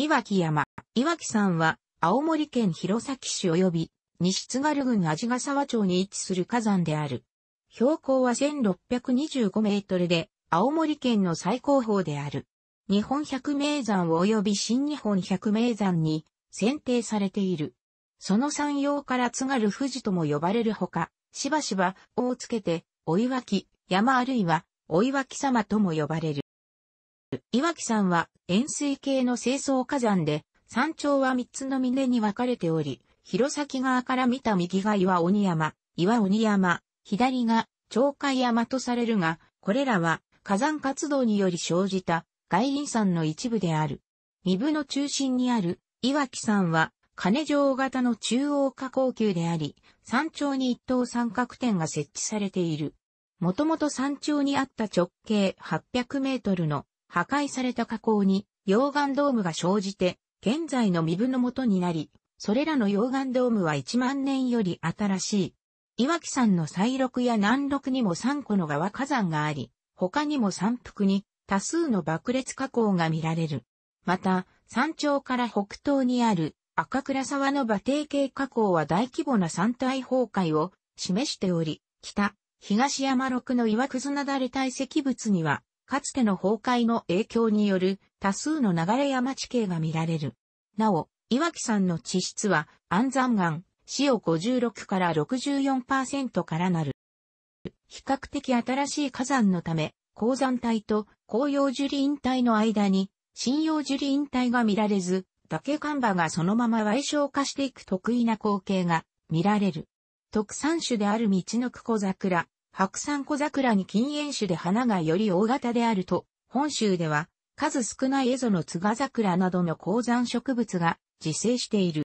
岩木山。岩木山は、青森県弘前市及び、西津軽郡味ヶ沢町に位置する火山である。標高は1625メートルで、青森県の最高峰である。日本百名山及び新日本百名山に選定されている。その山陽から津軽富士とも呼ばれるほか、しばしば、をつけて、お岩木、山あるいは、お岩木様とも呼ばれる。岩木山は円錐形の清掃火山で、山頂は三つの峰に分かれており、弘前側から見た右が岩鬼山、岩鬼山、左が鳥海山とされるが、これらは火山活動により生じた外輪山の一部である。二部の中心にある岩木山は金城型の中央下工級であり、山頂に一等三角点が設置されている。もともと山頂にあった直径800メートルの破壊された火口に溶岩ドームが生じて、現在の身分の元になり、それらの溶岩ドームは1万年より新しい。岩木山の西麓や南麓にも3個の側火山があり、他にも山腹に多数の爆裂火口が見られる。また、山頂から北東にある赤倉沢の馬蹄形火口は大規模な山体崩壊を示しており、北、東山麓の岩くずなだれ堆積物にはかつての崩壊の影響による多数の流れ山地形が見られる。なお、岩木山の地質は安山岩、塩56から64%からなる。比較的新しい火山のため、鉱山帯と紅葉樹林帯の間に、針葉樹林帯が見られず、崖看板がそのまま矮小化していく得意な光景が見られる。特産種である道のく小桜、白山小桜に禁煙種で花がより大型であると、本州では数少ない蝦夷の津賀桜などの高山植物が自生している。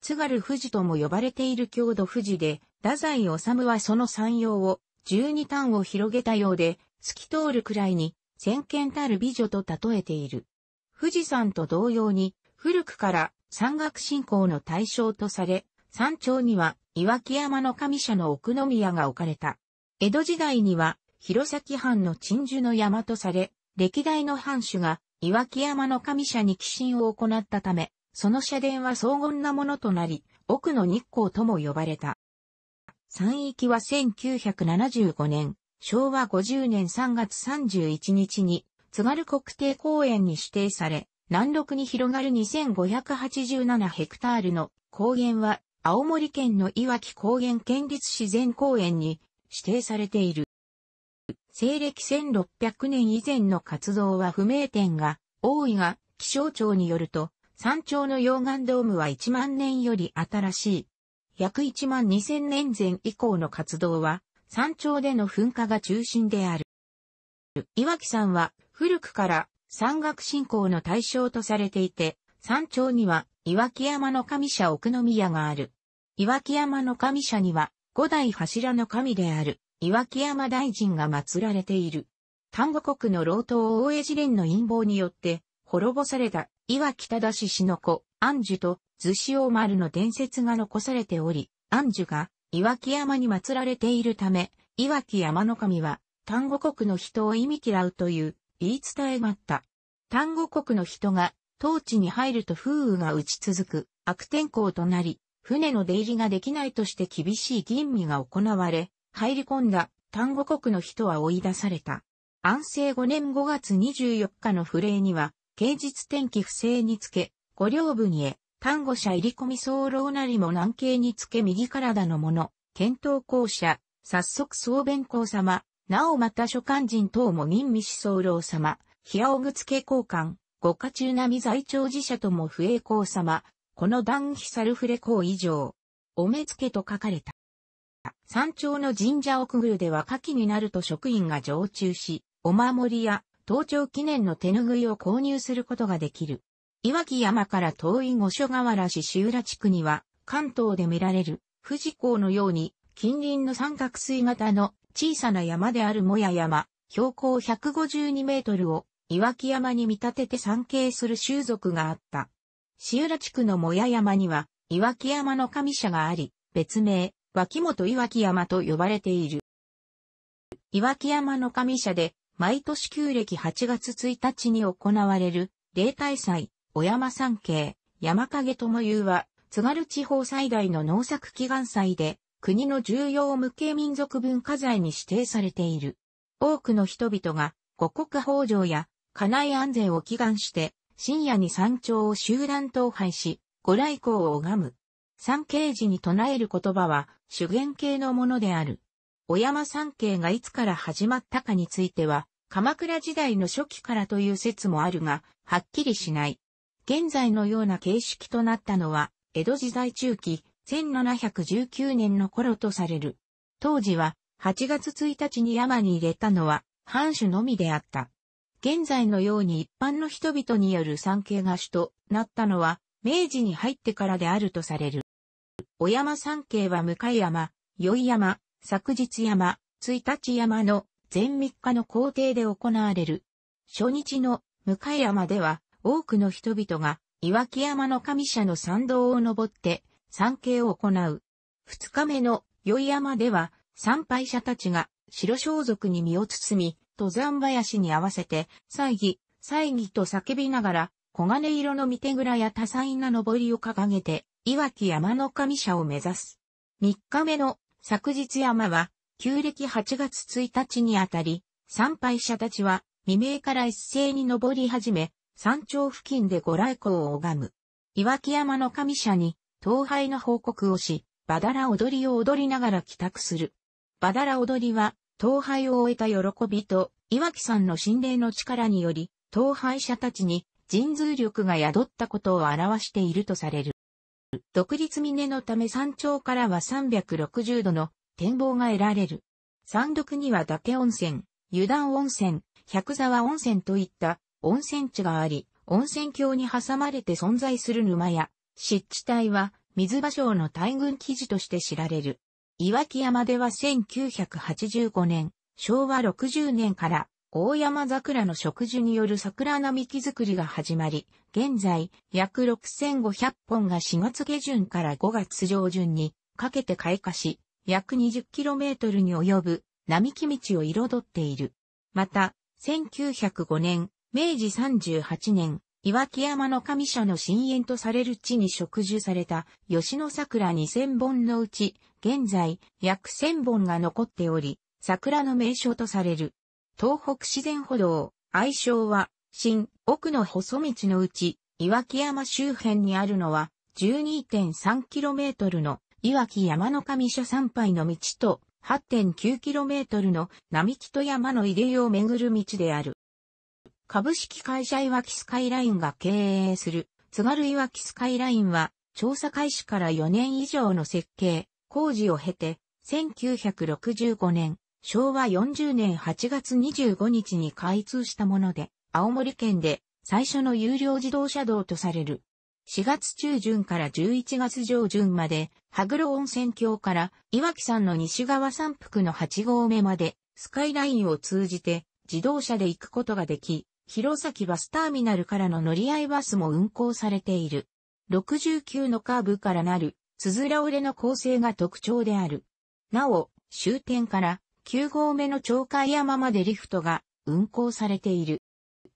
津軽富士とも呼ばれている郷土富士で、太宰治はその山陽を12単を広げたようで、透き通るくらいに、先見たる美女と例えている。富士山と同様に、古くから山岳信仰の対象とされ、山頂には岩木山の神社の奥宮が置かれた。江戸時代には、弘前藩の鎮守の山とされ、歴代の藩主が、岩木山の神社に寄進を行ったため、その社殿は荘厳なものとなり、奥の日光とも呼ばれた。山域は1975年、昭和50年3月31日に、津軽国定公園に指定され、南陸に広がる2587ヘクタールの高原は、青森県の岩木高原県立自然公園に指定されている。西暦1600年以前の活動は不明点が多いが、気象庁によると、山頂の溶岩ドームは1万年より新しい。約1万2000年前以降の活動は、山頂での噴火が中心である。岩木山は古くから山岳信仰の対象とされていて、山頂には岩木山の神社奥宮がある。岩木山の神社には五代柱の神である、岩木山大臣が祀られている。丹後国の老頭大江次連の陰謀によって、滅ぼされた岩木田氏氏の子、安寿と子王丸の伝説が残されており、安寿が岩木山に祀られているため、岩木山の神は、丹後国の人を忌み嫌うという言い伝えがあった。丹後国の人が当地に入ると風雨が打ち続く悪天候となり、船の出入りができないとして厳しい吟味が行われ、入り込んだ単語国の人は追い出された。安政5年5月24日の不礼には、刑日天気不正につけ、五両部にへ、単語者入り込み候なりも南京につけ右体の者、検討公社、早速総弁公様、なおまた諸官人等も任味し候様、冷やおぐつけ交換、五家中並在庁寺社とも不栄公様、この断ヒサルフレコ以上、お目付と書かれた。山頂の神社奥るでは夏季になると職員が常駐し、お守りや登頂記念の手ぬぐいを購入することができる。岩木山から遠い五所川原市修浦地区には、関東で見られる富士港のように近隣の三角錐型の小さな山であるもや山、標高152メートルを岩木山に見立てて参詣する習俗があった。塩浦地区のもや山には、岩木山の神社があり、別名、脇本岩木山と呼ばれている。岩木山の神社で、毎年旧暦8月1日に行われる、例大祭、お山山系、山影とも言うは、津軽地方最大の農作祈願祭で、国の重要無形民族文化財に指定されている。多くの人々が、五穀豊穣や、家内安全を祈願して、深夜に山頂を集団倒廃し、ご来光を拝む。三景寺に唱える言葉は、主言系のものである。小山三景がいつから始まったかについては、鎌倉時代の初期からという説もあるが、はっきりしない。現在のような形式となったのは、江戸時代中期、1719年の頃とされる。当時は、8月1日に山に入れたのは、藩主のみであった。現在のように一般の人々による産経が主となったのは、明治に入ってからであるとされる。小山参詣は向山、宵山、昨日山、一日山の全3日の工程で行われる。初日の向山では多くの人々が岩木山の神社の参道を登って参詣を行う。二日目の宵山では参拝者たちが白装束に身を包み登山林に合わせて、祭儀、祭儀と叫びながら、黄金色の御手蔵や多彩な登りを掲げて、岩木山の神社を目指す。三日目の昨日山は、旧暦8月1日にあたり、参拝者たちは未明から一斉に登り始め、山頂付近でご来光を拝む。岩木山の神社に、東拝の報告をし、バダラ踊りを踊りながら帰宅する。バダラ踊りは、統廃を終えた喜びと、岩木さんの心霊の力により、統廃者たちに人通力が宿ったことを表しているとされる。独立峰のため山頂からは360度の展望が得られる。山麓には岳温泉、湯断温泉、百沢温泉といった温泉地があり、温泉郷に挟まれて存在する沼や、湿地帯は水場所の大群記事として知られる。岩木山では1985年、昭和60年から大山桜の植樹による桜並木作りが始まり、現在約6500本が4月下旬から5月上旬にかけて開花し、約 20km に及ぶ並木道を彩っている。また、1905年、明治38年、岩木山の神社の深淵とされる地に植樹された吉野桜2000本のうち、現在約1000本が残っており、桜の名所とされる。東北自然歩道、愛称は、新、奥の細道のうち、岩木山周辺にあるのは、12.3km の岩木山の神社参拝の道と、8.9km の並木と山の入れをめぐる道である。株式会社いわきスカイラインが経営する、津軽いわきスカイラインは、調査開始から4年以上の設計、工事を経て、1965年、昭和40年8月25日に開通したもので、青森県で最初の有料自動車道とされる。4月中旬から11月上旬まで、羽黒温泉郷から岩木山の西側山腹の8合目まで、スカイラインを通じて自動車で行くことができ、弘前バスターミナルからの乗り合いバスも運行されている。69のカーブからなる、つづら折れの構成が特徴である。なお、終点から9号目の鳥海山までリフトが運行されている。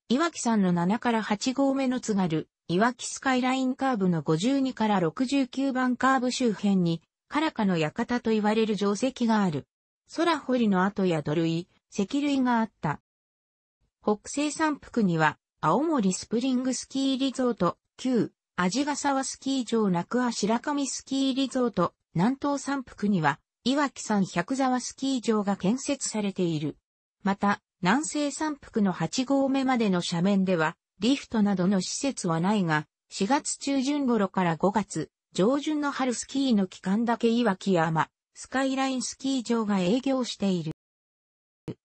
岩木山の7から8号目の津軽、岩木スカイラインカーブの52から69番カーブ周辺に、カラカの館と言われる定石がある。空堀の跡や土塁、石類があった。北西山腹には、青森スプリングスキーリゾート、旧、味ヶ沢スキー場く、は白神スキーリゾート、南東山腹には、岩木山百沢スキー場が建設されている。また、南西山腹の8合目までの斜面では、リフトなどの施設はないが、4月中旬頃から5月、上旬の春スキーの期間だけ岩木山、スカイラインスキー場が営業している。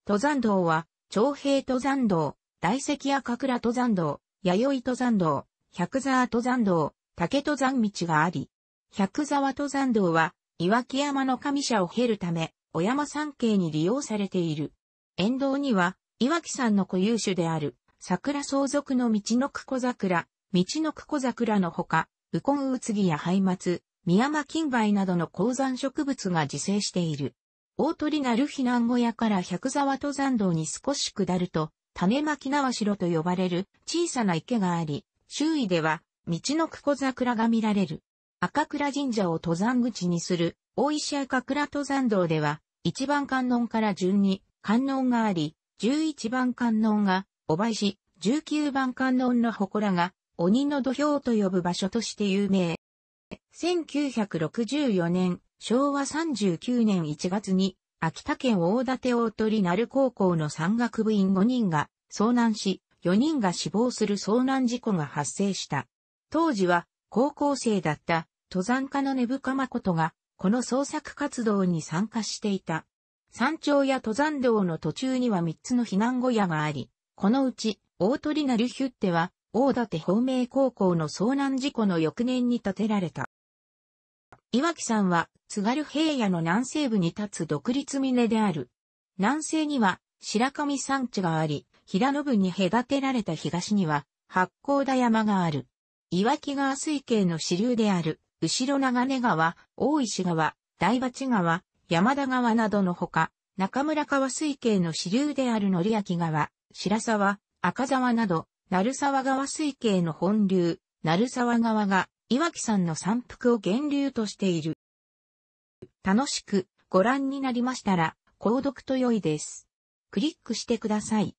登山道は、長平登山道、大石かくら登山道、弥生登山道、百沢登山道、竹登山道があり、百沢登山道は、岩木山の神社を経るため、小山山系に利用されている。沿道には、岩木山の固有種である、桜相続の道の久小桜、道の久小桜のほか、ウコンウツギやハイマツ、ミヤマキンバイなどの鉱山植物が自生している。大鳥なる避難小屋から百沢登山道に少し下ると、種巻縄城と呼ばれる小さな池があり、周囲では道のくこ桜が見られる。赤倉神社を登山口にする大石赤倉登山道では、一番観音から順に観音があり、十一番観音が小林、十九番観音の祠が鬼の土俵と呼ぶ場所として有名。1964年、昭和39年1月に、秋田県大館大鳥鳴高校の山岳部員5人が遭難し、4人が死亡する遭難事故が発生した。当時は高校生だった登山家の根深誠がこの捜索活動に参加していた。山頂や登山道の途中には3つの避難小屋があり、このうち大鳥なるヒュッテは大館方明高校の遭難事故の翌年に建てられた。岩木山は津軽平野の南西部に立つ独立峰である。南西には白神山地があり、平野部に隔てられた東には八甲田山がある。岩木川水系の支流である、後ろ長根川、大石川、大鉢川、山田川などのほか、中村川水系の支流である則明川、白沢、赤沢など、鳴沢川水系の本流、鳴沢川が岩木んの山腹を源流としている。楽しくご覧になりましたら、購読と良いです。クリックしてください。